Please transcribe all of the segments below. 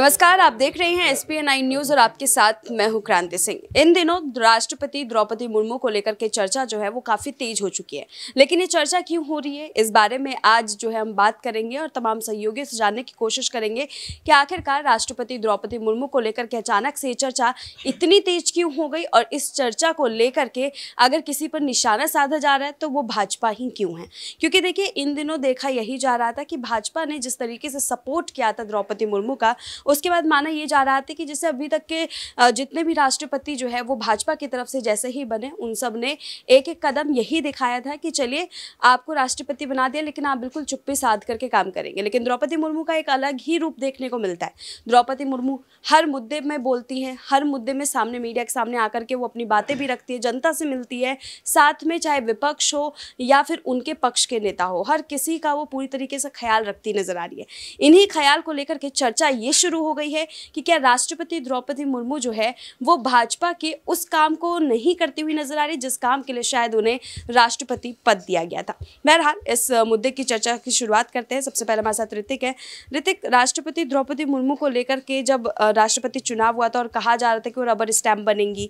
नमस्कार आप देख रहे हैं एसपीएन नाइन न्यूज और आपके साथ मैं हूं क्रांति सिंह इन दिनों राष्ट्रपति द्रौपदी मुर्मू को लेकर के चर्चा जो है वो काफी तेज हो चुकी है लेकिन ये चर्चा क्यों हो रही है इस बारे में आज जो है हम बात करेंगे और तमाम सहयोगियों से जानने की कोशिश करेंगे कि आखिरकार राष्ट्रपति द्रौपदी मुर्मू को लेकर के अचानक से ये चर्चा इतनी तेज क्यों हो गई और इस चर्चा को लेकर के अगर किसी पर निशाना साधा जा रहा है तो वो भाजपा ही क्यों है क्योंकि देखिए इन दिनों देखा यही जा रहा था कि भाजपा ने जिस तरीके से सपोर्ट किया था द्रौपदी मुर्मू का उसके बाद माना ये जा रहा था कि जैसे अभी तक के जितने भी राष्ट्रपति जो है वो भाजपा की तरफ से जैसे ही बने उन सब ने एक एक कदम यही दिखाया था कि चलिए आपको राष्ट्रपति बना दिया लेकिन आप बिल्कुल चुप्पी साध करके काम करेंगे लेकिन द्रौपदी मुर्मू का एक अलग ही रूप देखने को मिलता है द्रौपदी मुर्मू हर मुद्दे में बोलती हैं हर मुद्दे में सामने मीडिया के सामने आकर के वो अपनी बातें भी रखती है जनता से मिलती है साथ में चाहे विपक्ष हो या फिर उनके पक्ष के नेता हो हर किसी का वो पूरी तरीके से ख्याल रखती नजर आ रही है इन्हीं ख्याल को लेकर के चर्चा ये शुरू शुरू हो गई है कि क्या राष्ट्रपति द्रौपदी मुर्मू जो है वो भाजपा के उस काम को नहीं करती हुई नजर आ रही जिस काम के लिए शायद उन्हें राष्ट्रपति पद दिया गया था बहरहाल इस मुद्दे की चर्चा की शुरुआत करते हैं सबसे पहले हमारे साथ ऋतिक है ऋतिक राष्ट्रपति द्रौपदी मुर्मू को लेकर के जब राष्ट्रपति चुनाव हुआ था और कहा जा रहा था कि वो रबर स्टैम्प बनेंगी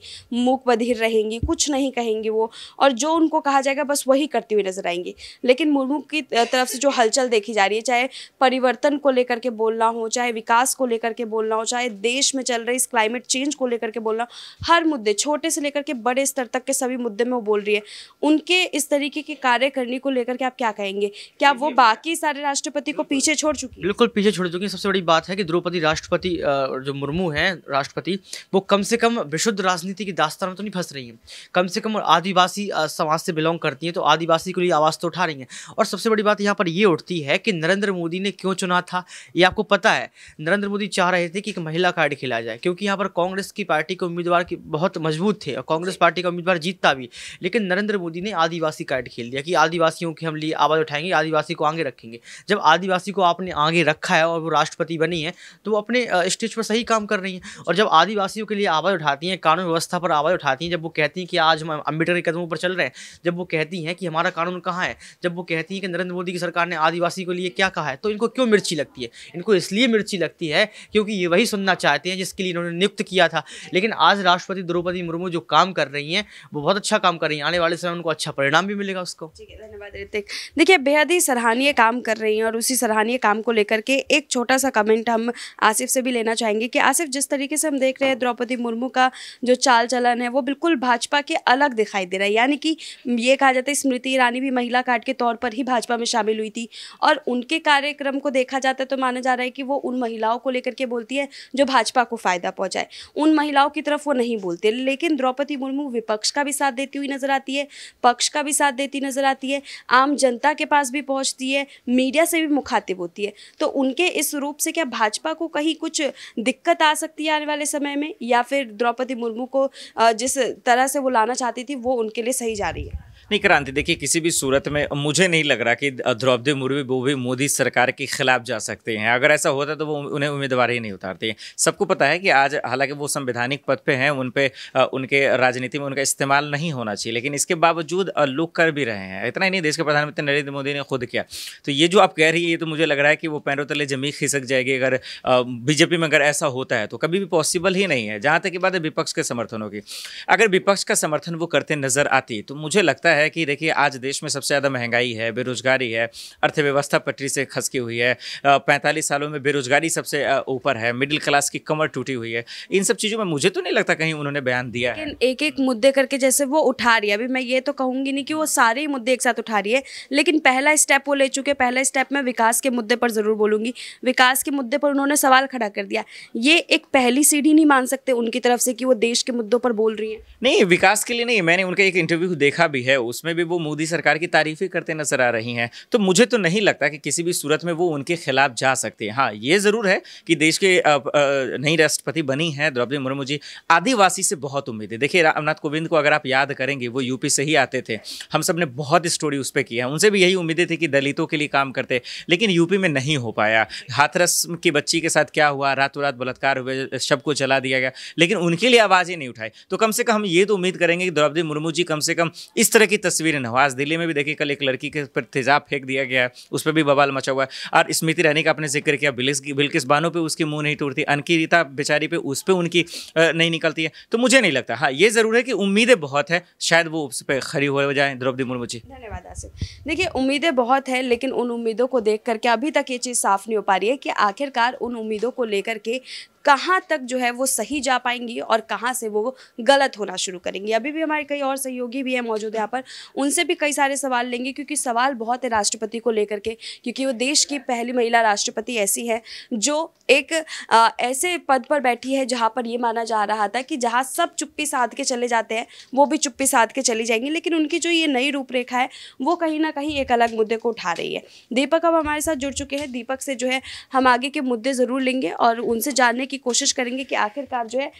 मूक बधिर रहेंगी कुछ नहीं कहेंगी वो और जो उनको कहा जाएगा बस वही करती हुई नजर आएंगी लेकिन मुर्मू की तरफ से जो हलचल देखी जा रही है चाहे परिवर्तन को लेकर के बोलना हो चाहे विकास को लेकर लेकर के बोलना हो चाहे देश में चल रही इस क्लाइमेट चेंज को लेकर के बोलना हर मुद्दे छोटे से लेकर के बड़े स्तर तक के सभी मुद्दे में वो बोल रही है उनके इस तरीके के कार्य करने को लेकर के आप क्या कहेंगे क्या वो बाकी सारे राष्ट्रपति को पीछे छोड़ चुकी बिल्कुल पीछे छोड़ चुकी सबसे बड़ी बात है कि द्रौपदी राष्ट्रपति जो मुर्मू है राष्ट्रपति वो कम से कम विशुद्ध राजनीति की दास्तान में तो नहीं फंस रही है कम से कम आदिवासी समाज से बिलोंग करती हैं तो आदिवासी के लिए आवाज़ तो उठा रही हैं और सबसे बड़ी बात यहाँ पर ये उठती है कि नरेंद्र मोदी ने क्यों चुना था ये आपको पता है नरेंद्र मोदी चाह रहे थे कि एक महिला कार्ड खिलाया जाए क्योंकि यहाँ पर कांग्रेस की पार्टी के उम्मीदवार की बहुत मजबूत थे और कांग्रेस पार्टी का उम्मीदवार जीतता भी लेकिन नरेंद्र मोदी ने आदिवासी कार्ड खेल दिया कि आदिवासियों की हम लिए आवाज़ उठाएंगे आदिवासी को आगे रखेंगे जब आदिवासी को आपने आगे रखा है और वो राष्ट्रपति बनी है तो वो अपने स्टेज पर सही काम कर रही हैं और जब आदिवासियों के लिए आवाज़ उठाती हैं कानून व्यवस्था पर आवाज़ उठाती हैं जब वो कहती हैं कि आज हम अम्बेडकर के कदमों पर चल रहे हैं जब वो कहती हैं कि हमारा कानून कहाँ है जब वो कहती हैं कि नरेंद्र मोदी की सरकार ने आदिवासी के लिए क्या कहा है तो इनको क्यों मिर्ची लगती है इनको इसलिए मिर्ची लगती है क्योंकि ये वही सुनना चाहते हैं जिसके लिए इन्होंने नियुक्त किया था लेकिन आज राष्ट्रपति द्रौपदी मुर्मू जो काम कर रही हैं वो बहुत अच्छा काम कर रही हैं आने वाले समय उनको अच्छा परिणाम भी मिलेगा उसको ठीक है धन्यवाद ऋतिक देखिए बेहद ही सराहनीय काम कर रही हैं और उसी सराहनीय काम को लेकर के एक छोटा सा कमेंट हम आसिफ से भी लेना चाहेंगे कि आसिफ जिस तरीके से हम देख रहे हैं द्रौपदी मुर्मू का जो चाल चलन है वो बिल्कुल भाजपा के अलग दिखाई दे रहा है यानी कि ये कहा जाता है स्मृति ईरानी भी महिला कार्ड के तौर पर ही भाजपा में शामिल हुई थी और उनके कार्यक्रम को देखा जाता है तो माना जा रहा है कि वो उन महिलाओं को लेकर के बोलती है जो भाजपा को फ़ायदा पहुंचाए उन महिलाओं की तरफ वो नहीं बोलते लेकिन द्रौपदी मुर्मू विपक्ष का भी साथ देती हुई नज़र आती है पक्ष का भी साथ देती नज़र आती है आम जनता के पास भी पहुंचती है मीडिया से भी मुखातिब होती है तो उनके इस रूप से क्या भाजपा को कहीं कुछ दिक्कत आ सकती है आने वाले समय में या फिर द्रौपदी मुर्मू को जिस तरह से वो लाना चाहती थी वो उनके लिए सही जा रही है नहीं क्रांति देखिए किसी भी सूरत में मुझे नहीं लग रहा कि द्रौपदी मुर्मू वो भी मोदी सरकार के खिलाफ जा सकते हैं अगर ऐसा होता तो वो उन्हें उम्मीदवार ही नहीं उतारते हैं सबको पता है कि आज हालांकि वो संवैधानिक पद पर हैं उन पर उनके राजनीति में उनका इस्तेमाल नहीं होना चाहिए लेकिन इसके बावजूद लोग कर भी रहे हैं इतना ही नहीं देश के प्रधानमंत्री नरेंद्र मोदी ने खुद किया तो ये जो आप कह रही है ये तो मुझे लग रहा है कि वो पैरों तले जमी खिसक जाएगी अगर बीजेपी में अगर ऐसा होता है तो कभी भी पॉसिबल ही नहीं है जहाँ तक की बात है विपक्ष के समर्थनों की अगर विपक्ष का समर्थन वो करते नजर आती तो मुझे लगता है है कि देखिए आज देश में सबसे ज़्यादा महंगाई है बेरोजगारी है अर्थव्यवस्था पटरी से खसकी हुई है पैंतालीस सालों में बेरोजगारी सबसे ऊपर है मिडिल क्लास की कमर टूटी हुई है इन सब चीज़ों में मुझे तो नहीं लगता कहीं उन्होंने बयान दिया है एक एक मुद्दे करके जैसे वो उठा रही है अभी मैं ये तो कहूँगी नहीं कि वो सारे ही मुद्दे एक साथ उठा रही है लेकिन पहला स्टेप वो ले चुके पहला स्टेप मैं विकास के मुद्दे पर ज़रूर बोलूँगी विकास के मुद्दे पर उन्होंने सवाल खड़ा कर दिया ये एक पहली सीढ़ी नहीं मान सकते उनकी तरफ से कि वो देश के मुद्दों पर बोल रही है नहीं विकास के लिए नहीं मैंने उनका एक इंटरव्यू देखा भी है उसमें भी वो मोदी सरकार की ही करते नजर आ रही हैं तो मुझे तो नहीं लगता कि किसी भी सूरत में वो उनके खिलाफ जा सकते हैं हाँ ये ज़रूर है कि देश के नई राष्ट्रपति बनी हैं द्रौपदी मुर्मू जी आदिवासी से बहुत उम्मीद है देखिए रामनाथ कोविंद को अगर आप याद करेंगे वो यूपी से ही आते थे हम सब ने बहुत स्टोरी उस पर की है उनसे भी यही उम्मीदें थी कि दलितों के लिए काम करते लेकिन यूपी में नहीं हो पाया हाथरस की बच्ची के साथ क्या हुआ रातों रात बलात्कार हुए शब को चला दिया गया लेकिन उनके लिए आवाज़ ही नहीं उठाई तो कम से कम हम ये तो उम्मीद करेंगे कि द्रौपदी मुर्मू जी कम से कम इस तरह की की तस्वीरें नवाज दिल्ली में भी देखिए कल एक लड़की के पर तेजाब फेंक दिया गया है उस पर भी बवाल मचा हुआ है और स्मृति रहने का आपने जिक्र किया बिलिस बिल्किस बानो पर उसकी मुँह नहीं टूटती अनकीता बेचारी पर उस पर उनकी नहीं निकलती है तो मुझे नहीं लगता हाँ ये ज़रूर है कि उम्मीदें बहुत है शायद वो उस पर खड़ी हो जाए द्रौपदी मुर्मू जी धन्यवाद आसिफ देखिए उम्मीदें बहुत है लेकिन उन उम्मीदों को देख करके अभी तक ये चीज़ साफ नहीं हो पा रही है कि आखिरकार उन उम्मीदों को लेकर के कहाँ तक जो है वो सही जा पाएंगी और कहाँ से वो गलत होना शुरू करेंगी अभी भी हमारे कई और सहयोगी भी हैं मौजूद यहाँ पर उनसे भी कई सारे सवाल लेंगे क्योंकि सवाल बहुत है राष्ट्रपति को लेकर के क्योंकि वो देश की पहली महिला राष्ट्रपति ऐसी है जो एक आ, ऐसे पद पर बैठी है जहाँ पर ये माना जा रहा था कि जहाँ सब चुप्पी साध के चले जाते हैं वो भी चुप्पी साध के चली जाएंगी लेकिन उनकी जो ये नई रूपरेखा है वो कहीं ना कहीं एक अलग मुद्दे को उठा रही है दीपक अब हमारे साथ जुड़ चुके हैं दीपक से जो है हम आगे के मुद्दे ज़रूर लेंगे और उनसे जानने की कोशिश करेंगे कि आखिरकार जो है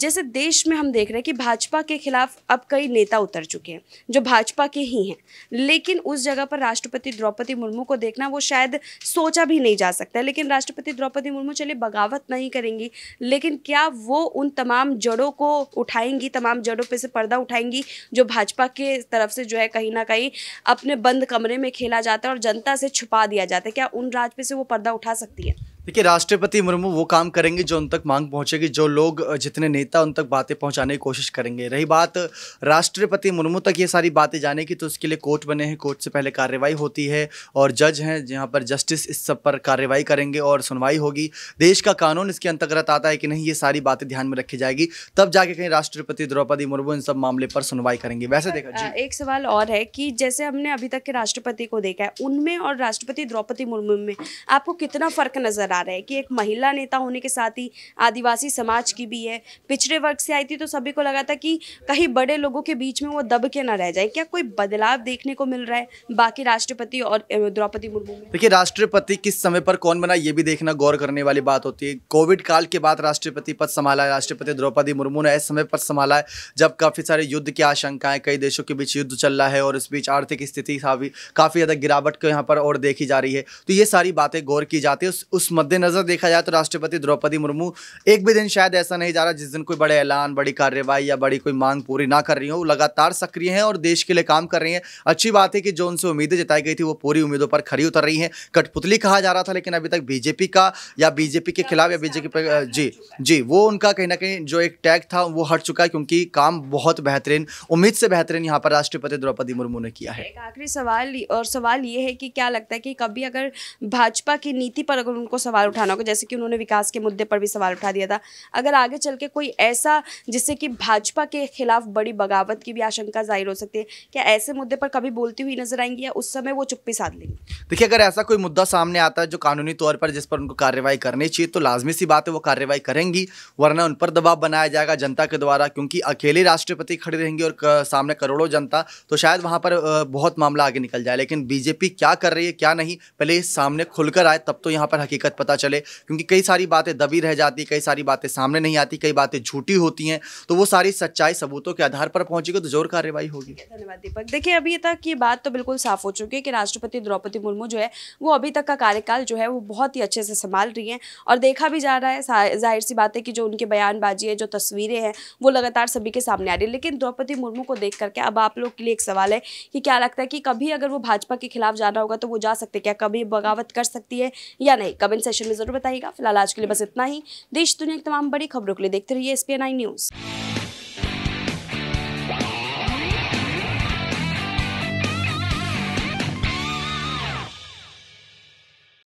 जैसे देश में हम देख रहे हैं कि भाजपा के खिलाफ अब कई नेता उतर चुके हैं जो भाजपा के ही हैं लेकिन उस जगह पर राष्ट्रपति द्रौपदी मुर्मू को देखना वो शायद सोचा भी नहीं जा सकता है लेकिन राष्ट्रपति द्रौपदी मुर्मू चलिए बगावत नहीं करेंगी लेकिन क्या वो उन तमाम जड़ों को उठाएंगी तमाम जड़ों पर से पर्दा उठाएंगी जो भाजपा के तरफ से जो है कहीं ना कहीं अपने बंद कमरे में खेला जाता है और जनता से छुपा दिया जाता है क्या उन राज पे से वो पर्दा उठा सकती है देखिए राष्ट्रपति मुर्मू वो काम करेंगे जो उन तक मांग पहुंचेगी जो लोग जितने नेता उन तक बातें पहुंचाने की कोशिश करेंगे रही बात राष्ट्रपति मुर्मू तक ये सारी बातें जाने की तो उसके लिए कोर्ट बने हैं कोर्ट से पहले कार्रवाई होती है और जज हैं जहाँ पर जस्टिस इस सब पर कार्रवाई करेंगे और सुनवाई होगी देश का कानून इसके अंतर्गत आता है कि नहीं ये सारी बातें ध्यान में रखी जाएगी तब जाके कहीं राष्ट्रपति द्रौपदी मुर्मू इन सब मामले पर सुनवाई करेंगे वैसे देखा एक सवाल और है कि जैसे हमने अभी तक के राष्ट्रपति को देखा है उनमें और राष्ट्रपति द्रौपदी मुर्मू में आपको कितना फर्क नजर बता रहे हैं कि एक महिला नेता होने के साथ ही आदिवासी समाज की भी है पिछड़े वर्ग से आई थी तो सभी को लगा था कि कहीं बड़े लोगों के बीच में वो दब के ना रह जाए क्या कोई बदलाव देखने को मिल रहा है बाकी राष्ट्रपति और द्रौपदी मुर्मू देखिए राष्ट्रपति किस समय पर कौन बना ये भी देखना गौर करने वाली बात होती है कोविड काल के बाद राष्ट्रपति पद संभाला राष्ट्रपति द्रौपदी मुर्मू ने ऐसे समय पर संभाला है जब काफ़ी सारे युद्ध की आशंकाएं कई देशों के बीच युद्ध चल रहा है और इस बीच आर्थिक स्थिति काफ़ी ज़्यादा गिरावट को यहाँ पर और देखी जा रही है तो ये सारी बातें गौर की जाती है उस, उस मद्देनजर देखा जाए तो राष्ट्रपति द्रौपदी मुर्मू एक भी दिन शायद ऐसा नहीं जा रहा जिस दिन कोई बड़े ऐलान बड़ी कार्यवाही या बड़ी कोई मांग पूरी ना कर रही हो लगातार सक्रिय हैं और देश के लिए काम कर रही हैं अच्छी बात है कि जो उनसे उम्मीदें जताई गई थी वो पूरी उम्मीदों पर खड़ी उतर रही हैं कठपुतली कहा जा रहा था लेकिन अभी तक बीजेपी का या बीजेपी के खिलाफ या बीजेपी जी जी वो उनका कहीं ना कहीं जो एक टैग था वो हट चुका है क्योंकि काम बहुत बेहतरीन उम्मीद से बेहतरीन यहाँ पर राष्ट्रपति द्रौपदी मुर्मू ने किया है एक आखिरी सवाल और सवाल ये है कि क्या लगता है कि कभी अगर भाजपा की नीति पर अगर उनको सवाल सवाल उठाना होगा जैसे कि उन्होंने विकास के मुद्दे पर भी सवाल उठा दिया था अगर आगे चल के कोई ऐसा जिससे कि भाजपा के खिलाफ बड़ी बगावत की भी आशंका जाहिर हो सकती है क्या ऐसे मुद्दे पर कभी बोलती हुई नजर आएंगी या उस समय वो चुप्पी साध लेंगी देखिए अगर ऐसा कोई मुद्दा सामने आता है जो कानूनी तौर पर जिस पर उनको कार्रवाई करनी चाहिए तो लाजमी सी बात है वो कार्रवाई करेंगी वरना उन पर दबाव बनाया जाएगा जनता के द्वारा क्योंकि अकेले राष्ट्रपति खड़े रहेंगे और सामने करोड़ों जनता तो शायद वहाँ पर बहुत मामला आगे निकल जाए लेकिन बीजेपी क्या कर रही है क्या नहीं पहले सामने खुलकर आए तब तो यहाँ पर हकीकत पता चले क्योंकि कई सारी बातें दबी रह जाती कई सारी बातें सामने नहीं आती कई बातें झूठी होती हैं तो वो सारी सच्चाई सबूतों के आधार पर पहुंचेगी तो जोर कार्रवाई होगी धन्यवाद दीपक देखिए अभी तक ये बात तो बिल्कुल साफ हो चुकी है कि राष्ट्रपति द्रौपदी मुर्मू जो है वो अभी तक का कार्यकाल जो है वो बहुत ही अच्छे से संभाल रही है और देखा भी जा रहा है जाहिर सी बात है कि जो उनके बयानबाजी है जो तस्वीरें हैं वो लगातार सभी के सामने आ रही है लेकिन द्रौपदी मुर्मू को देख करके अब आप लोग के लिए एक सवाल है कि क्या लगता है कि कभी अगर वो भाजपा के खिलाफ जाना होगा तो वो जा सकते क्या कभी बगावत कर सकती है या नहीं कमेंट सेशन में जरूर बताइएगा फिलहाल आज के लिए बस इतना ही देश दुनिया की तमाम बड़ी खबरों के लिए देखते रहिए एस न्यूज़